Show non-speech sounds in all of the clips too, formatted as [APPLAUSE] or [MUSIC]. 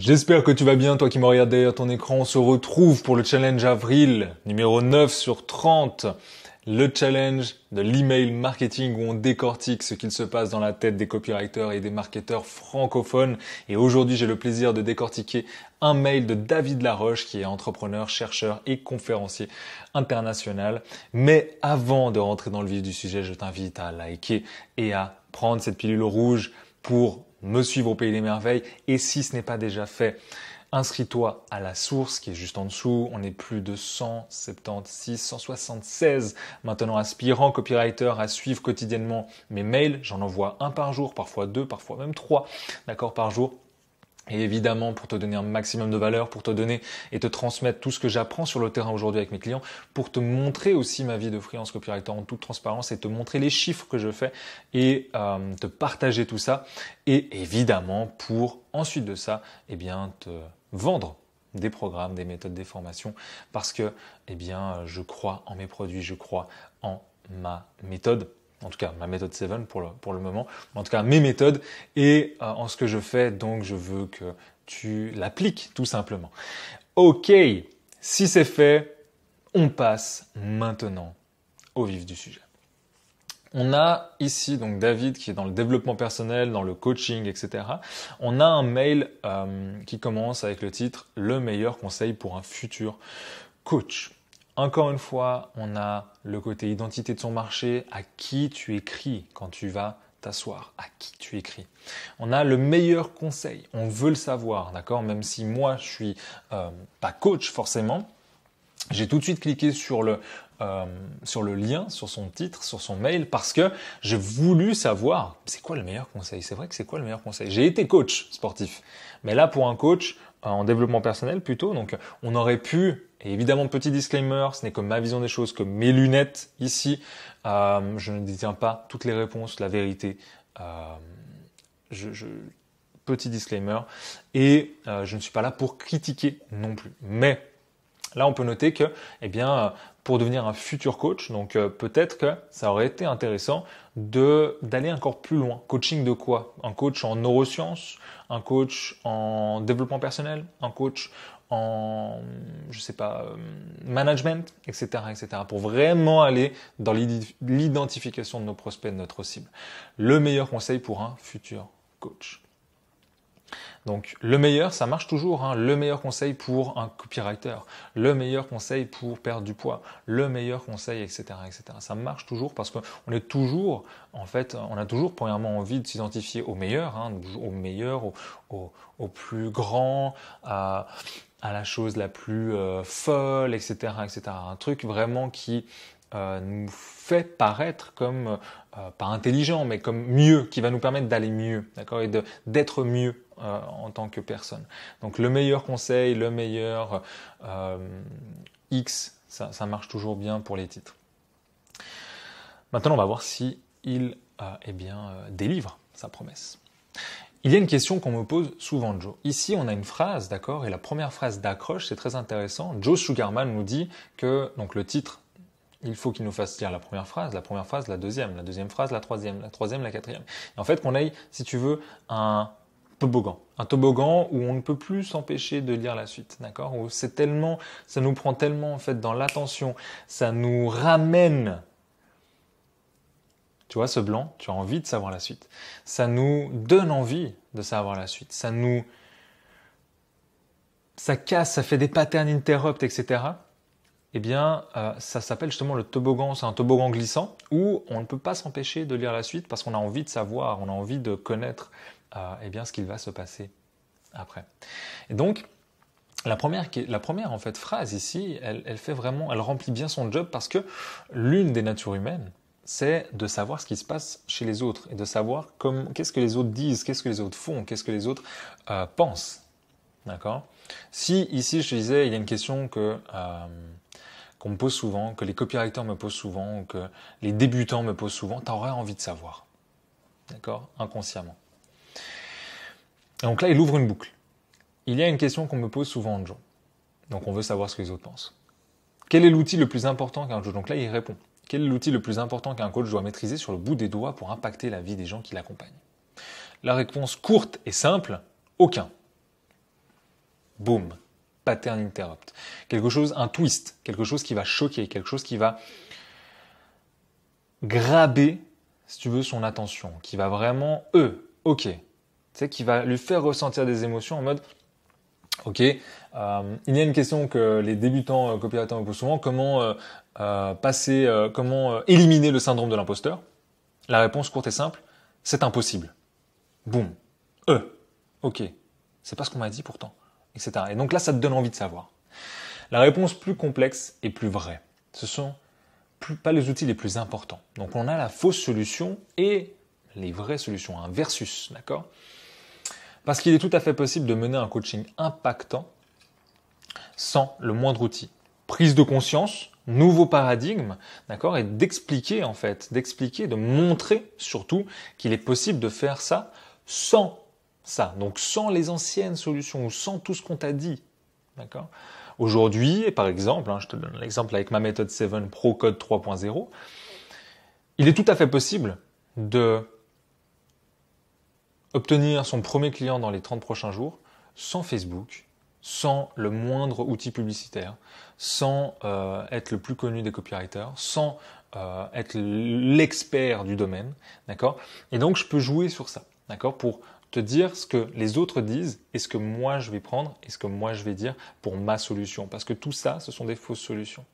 J'espère que tu vas bien, toi qui me regardes derrière ton écran. On se retrouve pour le challenge avril, numéro 9 sur 30. Le challenge de l'email marketing où on décortique ce qu'il se passe dans la tête des copywriters et des marketeurs francophones. Et aujourd'hui, j'ai le plaisir de décortiquer un mail de David Laroche, qui est entrepreneur, chercheur et conférencier international. Mais avant de rentrer dans le vif du sujet, je t'invite à liker et à prendre cette pilule rouge pour me suivre au Pays des Merveilles. Et si ce n'est pas déjà fait, inscris-toi à la source qui est juste en dessous. On est plus de 176, 176 maintenant aspirants copywriters à suivre quotidiennement mes mails. J'en envoie un par jour, parfois deux, parfois même trois, d'accord, par jour et évidemment, pour te donner un maximum de valeur, pour te donner et te transmettre tout ce que j'apprends sur le terrain aujourd'hui avec mes clients, pour te montrer aussi ma vie de freelance copywriter en toute transparence et te montrer les chiffres que je fais et euh, te partager tout ça. Et évidemment, pour ensuite de ça, eh bien, te vendre des programmes, des méthodes, des formations, parce que eh bien, je crois en mes produits, je crois en ma méthode en tout cas ma méthode 7 pour le, pour le moment, en tout cas mes méthodes, et euh, en ce que je fais, donc je veux que tu l'appliques tout simplement. Ok, si c'est fait, on passe maintenant au vif du sujet. On a ici donc David qui est dans le développement personnel, dans le coaching, etc. On a un mail euh, qui commence avec le titre Le meilleur conseil pour un futur coach. Encore une fois, on a le côté identité de son marché, à qui tu écris quand tu vas t'asseoir, à qui tu écris. On a le meilleur conseil, on veut le savoir, d'accord Même si moi, je suis euh, pas coach forcément, j'ai tout de suite cliqué sur le, euh, sur le lien, sur son titre, sur son mail, parce que j'ai voulu savoir c'est quoi le meilleur conseil. C'est vrai que c'est quoi le meilleur conseil. J'ai été coach sportif, mais là pour un coach, en développement personnel plutôt. Donc on aurait pu, et évidemment petit disclaimer, ce n'est que ma vision des choses, que mes lunettes ici, euh, je ne détiens pas toutes les réponses, la vérité. Euh, je, petit disclaimer. Et euh, je ne suis pas là pour critiquer non plus. Mais là, on peut noter que, eh bien, pour devenir un futur coach. Donc euh, peut-être que ça aurait été intéressant de d'aller encore plus loin. Coaching de quoi Un coach en neurosciences, un coach en développement personnel, un coach en je sais pas euh, management, etc., etc. Pour vraiment aller dans l'identification de nos prospects, de notre cible. Le meilleur conseil pour un futur coach. Donc le meilleur, ça marche toujours. Hein. Le meilleur conseil pour un copywriter, le meilleur conseil pour perdre du poids, le meilleur conseil, etc., etc. Ça marche toujours parce qu'on est toujours, en fait, on a toujours premièrement envie de s'identifier au meilleur, hein, au meilleur, au, plus grand, à, la chose la plus euh, folle, etc., etc. Un truc vraiment qui euh, nous fait paraître comme, euh, pas intelligent, mais comme mieux, qui va nous permettre d'aller mieux, d'accord, et d'être mieux euh, en tant que personne. Donc le meilleur conseil, le meilleur X, ça, marche toujours bien pour les titres. Maintenant, on va voir si il eh bien, délivre sa promesse. Il y a une question qu'on me pose souvent, Joe. Ici, on a une phrase, d'accord, et la première phrase d'accroche, c'est très intéressant. Joe Sugarman nous dit que, donc le titre il faut qu'il nous fasse lire la première phrase, la première phrase, la deuxième, la deuxième phrase, la troisième, la troisième, la quatrième. en fait, qu'on aille, si tu veux, un toboggan. Un toboggan où on ne peut plus s'empêcher de lire la suite, d'accord Où c'est tellement, ça nous prend tellement, en fait, dans l'attention, ça nous ramène tu vois, ce blanc, tu as envie de savoir la suite. Ça nous donne envie de savoir la suite. Ça nous. Ça casse, ça fait des patterns interrupt, etc eh bien, euh, ça s'appelle justement le toboggan. C'est un toboggan glissant où on ne peut pas s'empêcher de lire la suite parce qu'on a envie de savoir, on a envie de connaître euh, eh bien, ce qu'il va se passer après. Et donc, la première, la première en fait phrase ici, elle, fait vraiment, elle remplit bien son job parce que l'une des natures humaines, c'est de savoir ce qui se passe chez les autres et de savoir qu'est-ce que les autres disent, qu'est-ce que les autres font, qu'est-ce que les autres euh, pensent. D'accord Si ici je disais, il y a une question que qu'on me pose souvent, que les copywriters me posent souvent, que les débutants me posent souvent, tu aurais envie de savoir. D'accord Inconsciemment. donc là, il ouvre une boucle. Il y a une question qu'on me pose souvent en Joe. Donc on veut savoir ce que les autres pensent. Quel est l'outil le plus important qu'un coach Donc là, il répond. Quel est l'outil le plus important qu'un coach doit maîtriser sur le bout des doigts pour impacter la vie des gens qui l'accompagnent La réponse courte et simple, aucun. Boum, interrupt. Quelque chose, un twist, quelque chose qui va choquer, quelque chose qui va graber, si tu veux, son attention, qui va vraiment, eux, ok, tu sais, qui va lui faire ressentir des émotions en mode, ok, euh, il y a une question que les débutants euh, copywriters posent souvent, comment euh, euh, passer, comment éliminer le syndrome de l'imposteur La réponse courte et simple, c'est impossible. Boum. eux, Ok. C'est pas ce qu'on m'a dit pourtant. Et donc là, ça te donne envie de savoir. La réponse plus complexe et plus vraie, ce sont pas les outils les plus importants. Donc on a la fausse solution et les vraies solutions, un versus, d'accord Parce qu'il est tout à fait possible de mener un coaching impactant sans le moindre outil. Prise de conscience, nouveau paradigme, d'accord Et d'expliquer en fait, d'expliquer, de montrer surtout qu'il est possible de faire ça sans ça. Donc sans les anciennes solutions ou sans tout ce qu'on t'a dit, d'accord Aujourd'hui, par exemple, hein, je te donne l'exemple avec ma méthode 7 Pro Code 3.0, il est tout à fait possible de obtenir son premier client dans les 30 prochains jours sans Facebook, sans le moindre outil publicitaire, sans euh, être le plus connu des copywriters, sans euh, être l'expert du domaine, d'accord Et donc je peux jouer sur ça, d'accord Pour te dire ce que les autres disent et ce que moi je vais prendre et ce que moi je vais dire pour ma solution. Parce que tout ça, ce sont des fausses solutions.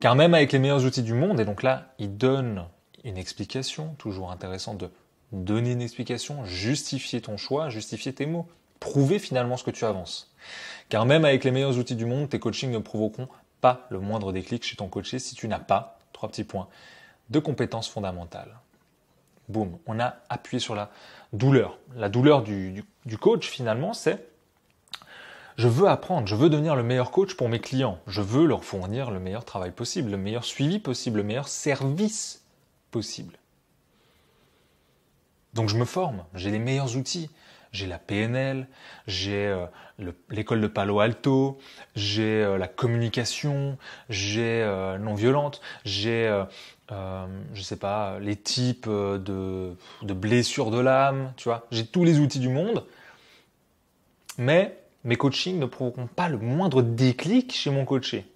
Car même avec les meilleurs outils du monde, et donc là, ils donne une explication, toujours intéressant de donner une explication, justifier ton choix, justifier tes mots, prouver finalement ce que tu avances. Car même avec les meilleurs outils du monde, tes coachings ne provoqueront pas le moindre déclic chez ton coaché si tu n'as pas, trois petits points, de compétences fondamentales boum, on a appuyé sur la douleur. La douleur du, coach, finalement, c'est je veux apprendre, je veux devenir le meilleur coach pour mes clients, je veux leur fournir le meilleur travail possible, le meilleur suivi possible, le meilleur service possible. Donc je me forme, j'ai les meilleurs outils. J'ai la PNL, j'ai euh, l'école de Palo Alto, j'ai euh, la communication, j'ai euh, non violente, j'ai euh, je sais pas, les types euh, de, de blessures de l'âme, tu vois. J'ai tous les outils du monde, mais mes coachings ne provoqueront pas le moindre déclic chez mon coaché.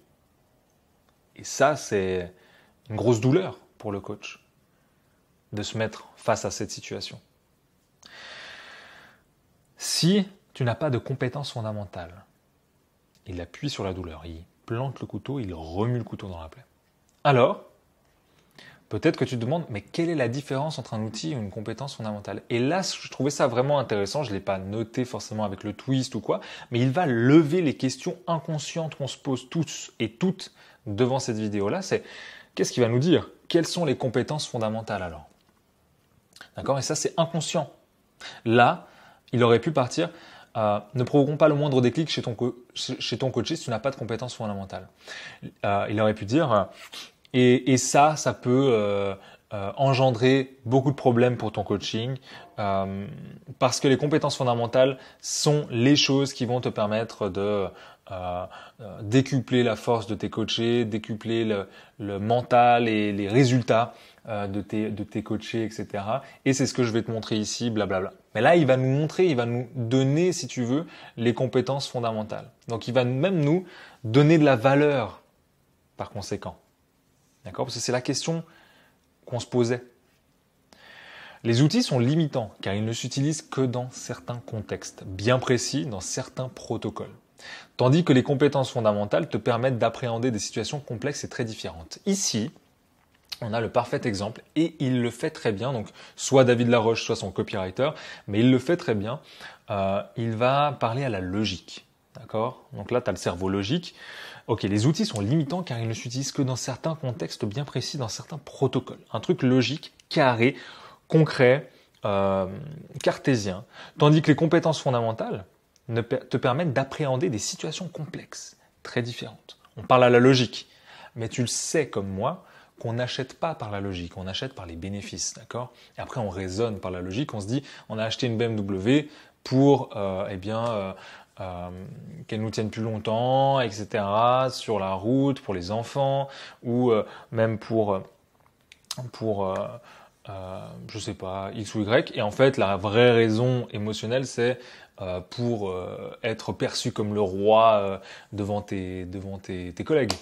Et ça, c'est une grosse douleur pour le coach de se mettre face à cette situation. Si tu n'as pas de compétences fondamentales, il appuie sur la douleur, il plante le couteau, il remue le couteau dans la plaie. Alors, Peut-être que tu te demandes, mais quelle est la différence entre un outil et une compétence fondamentale Et là, je trouvais ça vraiment intéressant, je ne l'ai pas noté forcément avec le twist ou quoi, mais il va lever les questions inconscientes qu'on se pose tous et toutes devant cette vidéo-là. C'est qu'est-ce qu'il va nous dire Quelles sont les compétences fondamentales alors D'accord Et ça, c'est inconscient. Là, il aurait pu partir, euh, ne provoquons pas le moindre déclic chez ton, coach chez ton si tu n'as pas de compétences fondamentales. Euh, il aurait pu dire, euh, et, ça, ça peut euh, euh, engendrer beaucoup de problèmes pour ton coaching euh, parce que les compétences fondamentales sont les choses qui vont te permettre de décupler la force de tes coachés, décupler le, le mental et les résultats de, tes, de tes coachés, etc. Et c'est ce que je vais te montrer ici, blablabla. Mais là, il va nous montrer, il va nous donner, si tu veux, les compétences fondamentales. Donc il va même nous donner de la valeur par conséquent. D'accord Parce que c'est la question qu'on se posait. Les outils sont limitants car ils ne s'utilisent que dans certains contextes bien précis, dans certains protocoles. Tandis que les compétences fondamentales te permettent d'appréhender des situations complexes et très différentes. Ici, on a le parfait exemple et il le fait très bien. Donc, soit David Laroche, soit son copywriter, mais il le fait très bien. Euh, il va parler à la logique. D'accord Donc là, tu as le cerveau logique. Ok, les outils sont limitants car ils ne s'utilisent que dans certains contextes bien précis, dans certains protocoles. Un truc logique, carré, concret, euh, cartésien. Tandis que les compétences fondamentales te permettent d'appréhender des situations complexes, très différentes. On parle à la logique, mais tu le sais comme moi, qu'on n'achète pas par la logique, on achète par les bénéfices, d'accord Et après, on raisonne par la logique, on se dit, on a acheté une BMW pour, euh, eh bien, euh, euh, qu'elles nous tiennent plus longtemps, etc. Sur la route, pour les enfants, ou euh, même pour, euh, pour ne je sais pas, X ou Y. Et en fait, la vraie raison émotionnelle, c'est pour être perçu comme le roi devant, tes, devant collègues.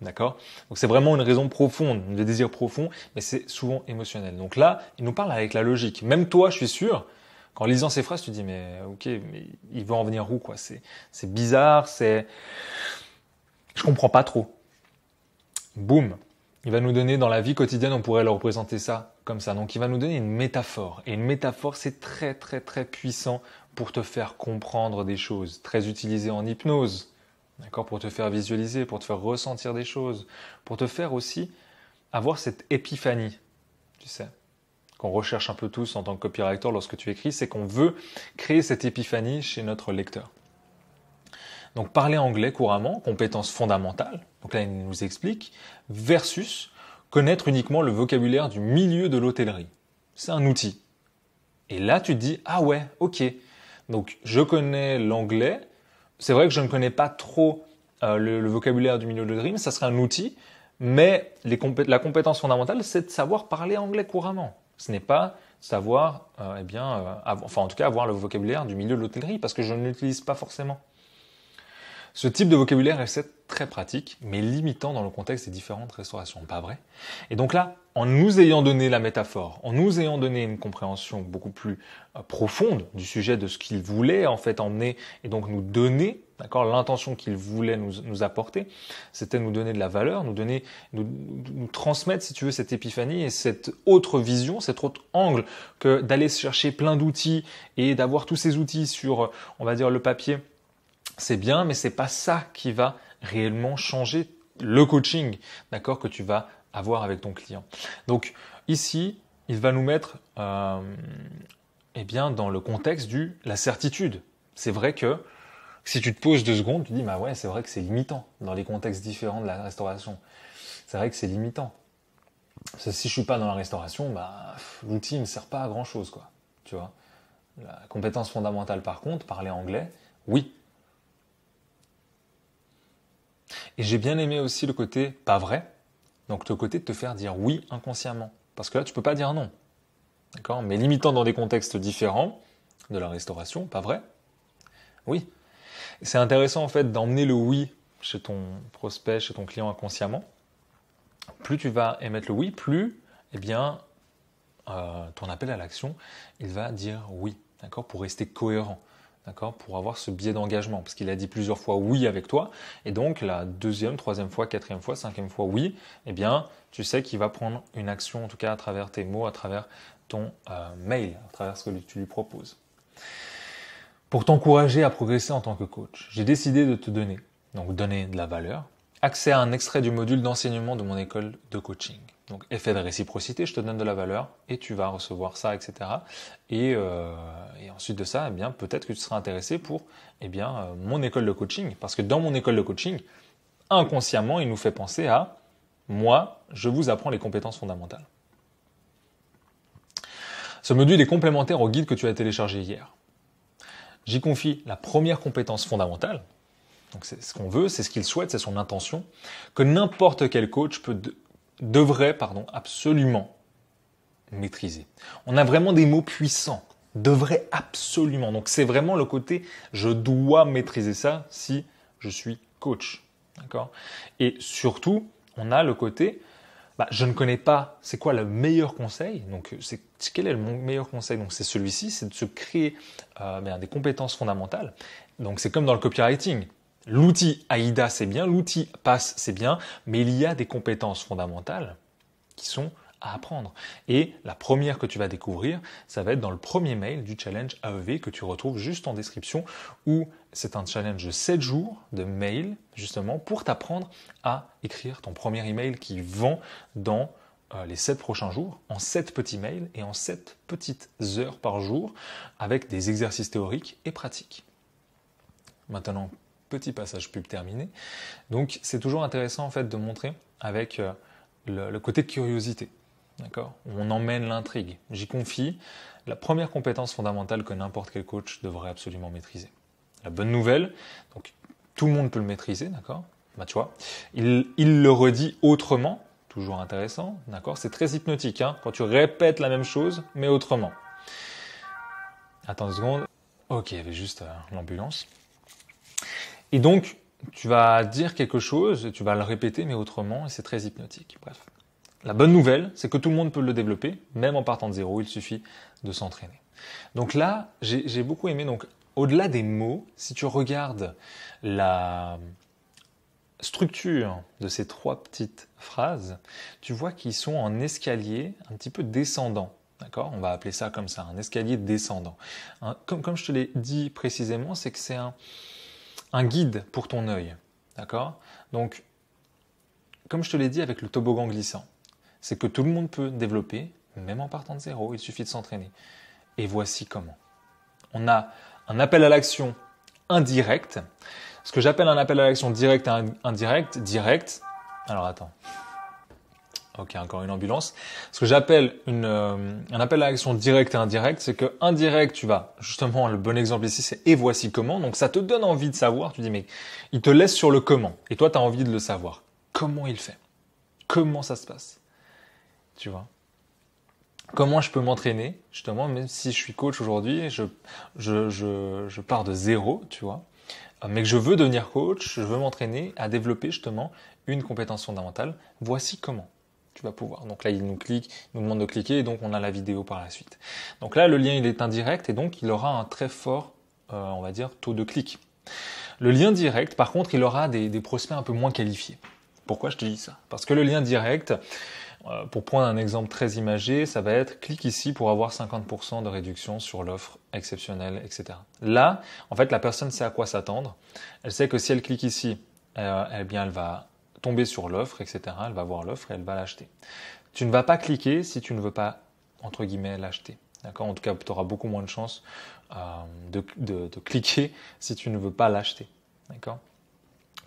D'accord Donc c'est vraiment une raison profonde, des désirs profonds, mais c'est souvent émotionnel. Donc là, il nous parle avec la logique. Même toi, je suis sûr, quand lisant ces phrases, tu dis, mais ok, mais il va en venir où, quoi C'est bizarre, c'est. Je comprends pas trop. Boum Il va nous donner, dans la vie quotidienne, on pourrait le représenter ça comme ça. Donc il va nous donner une métaphore. Et une métaphore, c'est très, très, très puissant pour te faire comprendre des choses. Très utilisé en hypnose, d'accord Pour te faire visualiser, pour te faire ressentir des choses, pour te faire aussi avoir cette épiphanie, tu sais qu'on recherche un peu tous en tant que copywriter lorsque tu écris, c'est qu'on veut créer cette épiphanie chez notre lecteur. Donc parler anglais couramment, compétence fondamentale, donc là il nous explique, versus connaître uniquement le vocabulaire du milieu de l'hôtellerie. C'est un outil. Et là tu te dis, ah ouais, ok, donc je connais l'anglais, c'est vrai que je ne connais pas trop euh, le, vocabulaire du milieu de l'hôtellerie, mais ça serait un outil, mais la compétence fondamentale c'est de savoir parler anglais couramment. Ce n'est pas savoir, euh, eh bien, euh, enfin en tout cas avoir le vocabulaire du milieu de l'hôtellerie, parce que je ne l'utilise pas forcément. Ce type de vocabulaire est très pratique, mais limitant dans le contexte des différentes restaurations, pas vrai Et donc là, en nous ayant donné la métaphore, en nous ayant donné une compréhension beaucoup plus euh, profonde du sujet de ce qu'il voulait en fait emmener et donc nous donner, d'accord, l'intention qu'il voulait nous, apporter, c'était nous donner de la valeur, nous donner, nous, nous, transmettre, si tu veux, cette épiphanie et cette autre vision, cet autre angle que d'aller chercher plein d'outils et d'avoir tous ces outils sur, euh, on va dire, le papier c'est bien, mais c'est pas ça qui va réellement changer le coaching, d'accord, que tu vas avoir avec ton client. Donc ici, il va nous mettre, euh, eh bien, dans le contexte du la certitude. C'est vrai que si tu te poses deux secondes, tu dis, bah ouais, c'est vrai que c'est limitant dans les contextes différents de la restauration. C'est vrai que c'est limitant. si je suis pas dans la restauration, bah, l'outil ne sert pas à grand chose, quoi. Tu vois. La compétence fondamentale, par contre, parler anglais, oui, Et j'ai bien aimé aussi le côté pas vrai, donc le côté de te faire dire oui inconsciemment. Parce que là, tu ne peux pas dire non. D'accord Mais limitant dans des contextes différents de la restauration, pas vrai Oui. C'est intéressant en fait d'emmener le oui chez ton prospect, chez ton client inconsciemment. Plus tu vas émettre le oui, plus eh bien, euh, ton appel à l'action, il va dire oui, d'accord, pour rester cohérent. Pour avoir ce biais d'engagement, parce qu'il a dit plusieurs fois oui avec toi, et donc la deuxième, troisième fois, quatrième fois, cinquième fois oui, eh bien, tu sais qu'il va prendre une action, en tout cas à travers tes mots, à travers ton euh, mail, à travers ce que tu lui proposes. Pour t'encourager à progresser en tant que coach, j'ai décidé de te donner, donc donner de la valeur, accès à un extrait du module d'enseignement de mon école de coaching. Donc effet de réciprocité, je te donne de la valeur et tu vas recevoir ça, etc. Euh, et, ensuite de ça, eh bien peut-être que tu seras intéressé pour eh bien, euh, mon école de coaching. Parce que dans mon école de coaching, inconsciemment, il nous fait penser à moi, je vous apprends les compétences fondamentales. Ce module est complémentaire au guide que tu as téléchargé hier. J'y confie la première compétence fondamentale, donc c'est ce qu'on veut, c'est ce qu'il souhaite, c'est son intention, que n'importe quel coach peut devrait pardon, absolument maîtriser. On a vraiment des mots puissants. Devrait absolument. Donc c'est vraiment le côté je dois maîtriser ça si je suis coach. D'accord Et surtout, on a le côté bah, je ne connais pas c'est quoi le meilleur conseil. Donc c'est quel est le meilleur conseil Donc c'est celui-ci, c'est de se créer euh, ben, des compétences fondamentales. Donc c'est comme dans le copywriting. L'outil AIDA, c'est bien, l'outil PASS, c'est bien, mais il y a des compétences fondamentales qui sont à apprendre. Et la première que tu vas découvrir, ça va être dans le premier mail du challenge AEV que tu retrouves juste en description, où c'est un challenge de 7 jours de mail, justement, pour t'apprendre à écrire ton premier email qui vend dans euh, les 7 prochains jours, en 7 petits mails et en 7 petites heures par jour, avec des exercices théoriques et pratiques. Maintenant, petit passage pub terminé. Donc c'est toujours intéressant en fait de montrer avec euh, le, côté de curiosité. D'accord On emmène l'intrigue. J'y confie la première compétence fondamentale que n'importe quel coach devrait absolument maîtriser. La bonne nouvelle, donc tout le monde peut le maîtriser, d'accord bah, il, le redit autrement, toujours intéressant, d'accord C'est très hypnotique, hein, quand tu répètes la même chose, mais autrement. Attends une seconde. Ok, il y avait juste euh, l'ambulance. Et donc, tu vas dire quelque chose, et tu vas le répéter, mais autrement, et c'est très hypnotique. Bref. La bonne nouvelle, c'est que tout le monde peut le développer, même en partant de zéro, il suffit de s'entraîner. Donc là, j'ai beaucoup aimé, donc au-delà des mots, si tu regardes la structure de ces trois petites phrases, tu vois qu'ils sont en escalier un petit peu descendant. D'accord On va appeler ça comme ça, un escalier descendant. comme, comme je te l'ai dit précisément, c'est que c'est un, un guide pour ton œil. D'accord Donc, comme je te l'ai dit avec le toboggan glissant, c'est que tout le monde peut développer, même en partant de zéro, il suffit de s'entraîner. Et voici comment. On a un appel à l'action indirect. Ce que j'appelle un appel à l'action direct et indirect, direct. Alors attends. Ok, encore une ambulance. Ce que j'appelle euh, un appel à l'action direct et indirect, c'est que indirect, tu vas, justement, le bon exemple ici, c'est et voici comment. Donc ça te donne envie de savoir, tu dis, mais il te laisse sur le comment. Et toi, tu as envie de le savoir. Comment il fait Comment ça se passe Tu vois Comment je peux m'entraîner, justement, même si je suis coach aujourd'hui, je, je, je, je pars de zéro, tu vois euh, mais que je veux devenir coach, je veux m'entraîner à développer justement une compétence fondamentale. Voici comment tu pouvoir. Donc là, il nous clique, nous demande de cliquer et donc on a la vidéo par la suite. Donc là, le lien, il est indirect et donc il aura un très fort, euh, on va dire, taux de clic. Le lien direct, par contre, il aura des, prospects un peu moins qualifiés. Pourquoi je te dis ça Parce que le lien direct, euh, pour prendre un exemple très imagé, ça va être clique ici pour avoir 50% de réduction sur l'offre exceptionnelle, etc. Là, en fait, la personne sait à quoi s'attendre. Elle sait que si elle clique ici, elle euh, eh bien, elle va tomber sur l'offre, etc. Elle va voir l'offre et elle va l'acheter. Tu ne vas pas cliquer si tu ne veux pas, entre guillemets, l'acheter. D'accord En tout cas, tu auras beaucoup moins de chances euh, de, cliquer si tu ne veux pas l'acheter. D'accord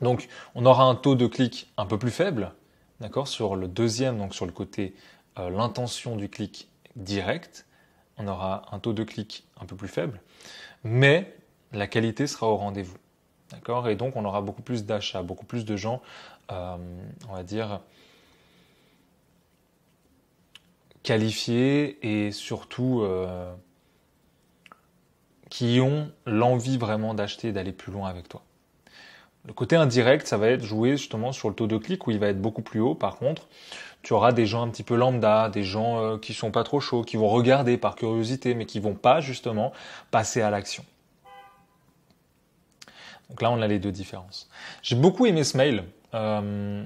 Donc, on aura un taux de clic un peu plus faible, d'accord Sur le deuxième, donc sur le côté euh, l'intention du clic direct, on aura un taux de clic un peu plus faible, mais la qualité sera au rendez-vous. D'accord Et donc, on aura beaucoup plus d'achats, beaucoup plus de gens euh, on va dire, qualifiés et surtout euh, qui ont l'envie vraiment d'acheter et d'aller plus loin avec toi. Le côté indirect, ça va être joué justement sur le taux de clic où il va être beaucoup plus haut. Par contre, tu auras des gens un petit peu lambda, des gens euh, qui sont pas trop chauds, qui vont regarder par curiosité, mais qui vont pas justement passer à l'action. Donc là, on a les deux différences. J'ai beaucoup aimé ce mail euh,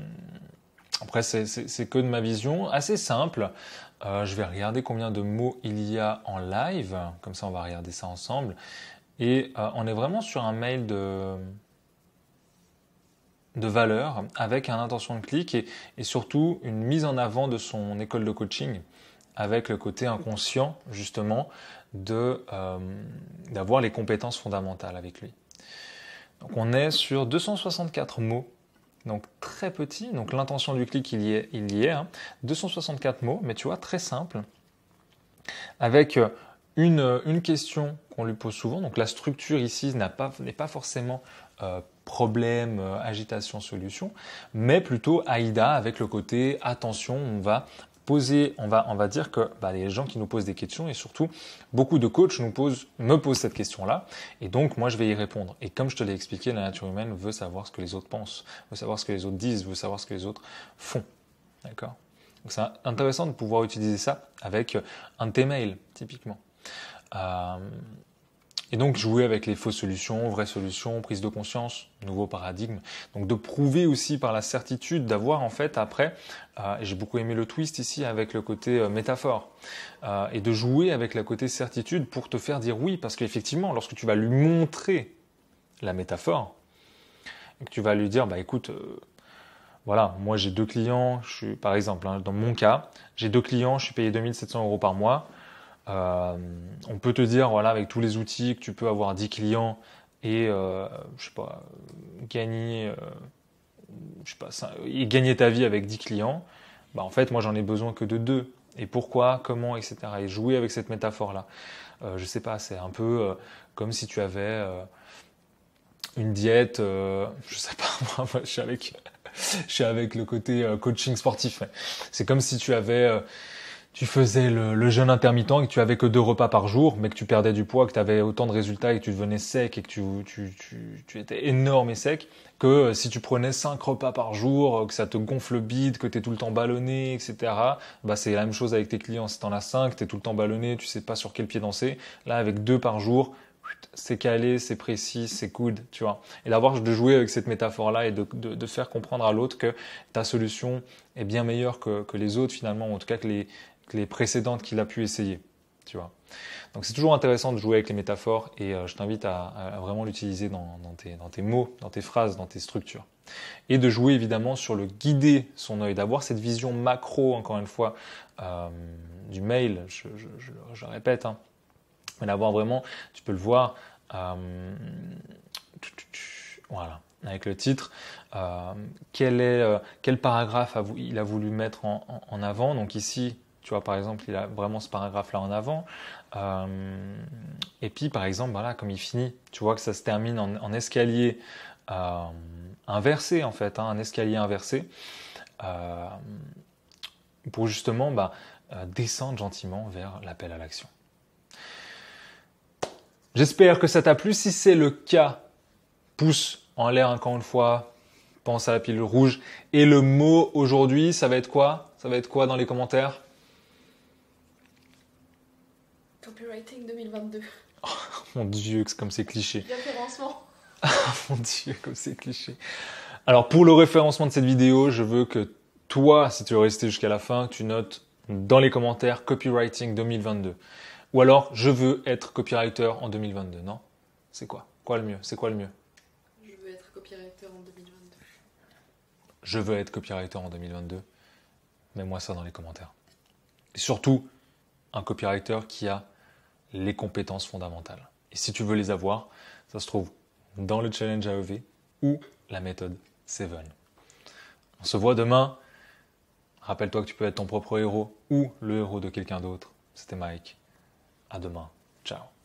après, c'est que de ma vision, assez simple. Euh, je vais regarder combien de mots il y a en live, comme ça on va regarder ça ensemble. Et euh, on est vraiment sur un mail de, de valeur avec un intention de clic et, surtout une mise en avant de son école de coaching avec le côté inconscient justement d'avoir les compétences fondamentales avec lui. Donc on est sur 264 mots donc très petit, donc l'intention du clic il y est, il y est 264 hein. mots, mais tu vois, très simple, avec euh, euh, une, question qu'on lui pose souvent, donc la structure ici n'est pas, pas forcément euh, problème, agitation, solution, mais plutôt Aïda avec le côté attention, on va poser, on va, on va dire que bah, les gens qui nous posent des questions et surtout beaucoup de coachs nous posent, me posent cette question-là et donc moi je vais y répondre. Et comme je te l'ai expliqué, la nature humaine veut savoir ce que les autres pensent, veut savoir ce que les autres disent, veut savoir ce que les autres font. D'accord Donc c'est intéressant de pouvoir utiliser ça avec un de mail typiquement. Euh, et donc jouer avec les fausses solutions, vraies solutions, prise de conscience, nouveau paradigme. Donc de prouver aussi par la certitude d'avoir en fait après, euh, j'ai beaucoup aimé le twist ici avec le côté euh, métaphore, euh, et de jouer avec la côté certitude pour te faire dire oui, parce qu'effectivement, lorsque tu vas lui montrer la métaphore, et que tu vas lui dire, bah écoute, voilà, moi j'ai deux clients, je suis, par exemple, hein, dans mon cas, j'ai deux clients, je suis payé 2700 euros par mois, euh, on peut te dire, voilà, avec tous les outils, que tu peux avoir 10 clients et, euh, je sais pas, gagner, euh, je sais pas, et gagner ta vie avec 10 clients. Bah, en fait, moi, j'en ai besoin que de deux. Et pourquoi, comment, etc. Et jouer avec cette métaphore-là. Euh, je sais pas, c'est un peu comme si tu avais une diète, [LAUGHS] je sais pas, [LAUGHS] moi, je suis avec, [LAUGHS] je suis avec le côté coaching sportif. C'est comme si tu avais tu faisais le, jeûne intermittent et que tu avais que deux repas par jour, mais que tu perdais du poids, que tu avais autant de résultats et que tu devenais sec et que tu, tu, tu, tu étais énorme et sec, que euh, si tu prenais cinq repas par jour, euh, que ça te gonfle le bide, que tu es tout le temps ballonné, etc., bah, c'est la même chose avec tes clients. Si tu en as cinq, tu es tout le temps ballonné, tu sais pas sur quel pied danser. Là, avec deux par jour, c'est calé, c'est précis, c'est good, tu vois. Et d'avoir de jouer avec cette métaphore-là et de, faire comprendre à l'autre que ta solution est bien meilleure que, que, les autres finalement, en tout cas que les, les précédentes qu'il a pu essayer. Tu vois. Donc c'est toujours intéressant de jouer avec les métaphores et euh, je t'invite à, vraiment l'utiliser dans, tes, mots, dans tes phrases, dans tes structures. Et de jouer évidemment sur le guider son œil, d'avoir cette vision macro, encore une fois, euh, du mail, je, répète, hein, mais d'avoir vraiment, tu peux le voir, euh, voilà, avec le titre, quel, est, quel paragraphe il a voulu mettre en avant. Donc ici, tu vois, par exemple, il a vraiment ce paragraphe-là en avant. Euh, et puis, par exemple, voilà, comme il finit, tu vois que ça se termine en, escalier euh, inversé, en fait, hein, un escalier inversé, euh, pour justement bah, descendre gentiment vers l'appel à l'action. J'espère que ça t'a plu. Si c'est le cas, pouce en l'air encore une fois, pense à la pile rouge. Et le mot aujourd'hui, ça va être quoi Ça va être quoi dans les commentaires Copywriting 2022. [LAUGHS] mon dieu, comme c'est cliché. Référencement. Ah [LAUGHS] mon dieu, comme c'est cliché. Alors pour le référencement de cette vidéo, je veux que toi, si tu veux rester jusqu'à la fin, tu notes dans les commentaires copywriting 2022. Ou alors, je veux être copywriter en 2022, non C'est quoi Quoi le mieux C'est quoi le mieux Je veux être copywriter en 2022. Je veux être copywriter en 2022. Mets-moi ça dans les commentaires. Et surtout, un copywriter qui a les compétences fondamentales. Et si tu veux les avoir, ça se trouve dans le challenge AEV ou la méthode 7. On se voit demain. Rappelle-toi que tu peux être ton propre héros ou le héros de quelqu'un d'autre. C'était Mike. À demain. Ciao.